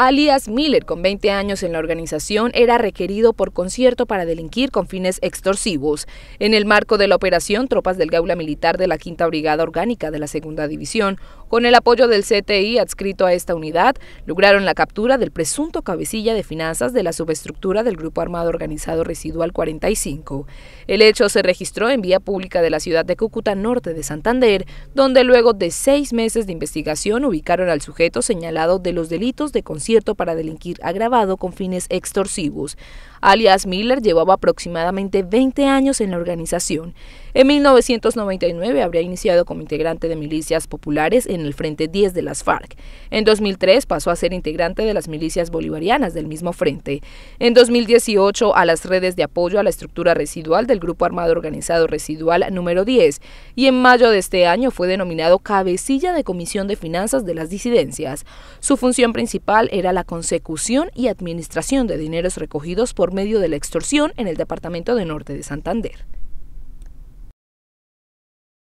alias Miller, con 20 años en la organización, era requerido por concierto para delinquir con fines extorsivos. En el marco de la operación, tropas del Gaula Militar de la Quinta Brigada Orgánica de la Segunda División, con el apoyo del CTI adscrito a esta unidad, lograron la captura del presunto cabecilla de finanzas de la subestructura del Grupo Armado Organizado Residual 45. El hecho se registró en vía pública de la ciudad de Cúcuta, norte de Santander, donde luego de seis meses de investigación ubicaron al sujeto señalado de los delitos de concierto cierto para delinquir agravado con fines extorsivos. Alias Miller llevaba aproximadamente 20 años en la organización. En 1999 habría iniciado como integrante de milicias populares en el Frente 10 de las FARC. En 2003 pasó a ser integrante de las milicias bolivarianas del mismo frente. En 2018 a las redes de apoyo a la estructura residual del Grupo Armado Organizado Residual número 10 y en mayo de este año fue denominado cabecilla de Comisión de Finanzas de las Disidencias. Su función principal era la consecución y administración de dineros recogidos por medio de la extorsión en el departamento de Norte de Santander.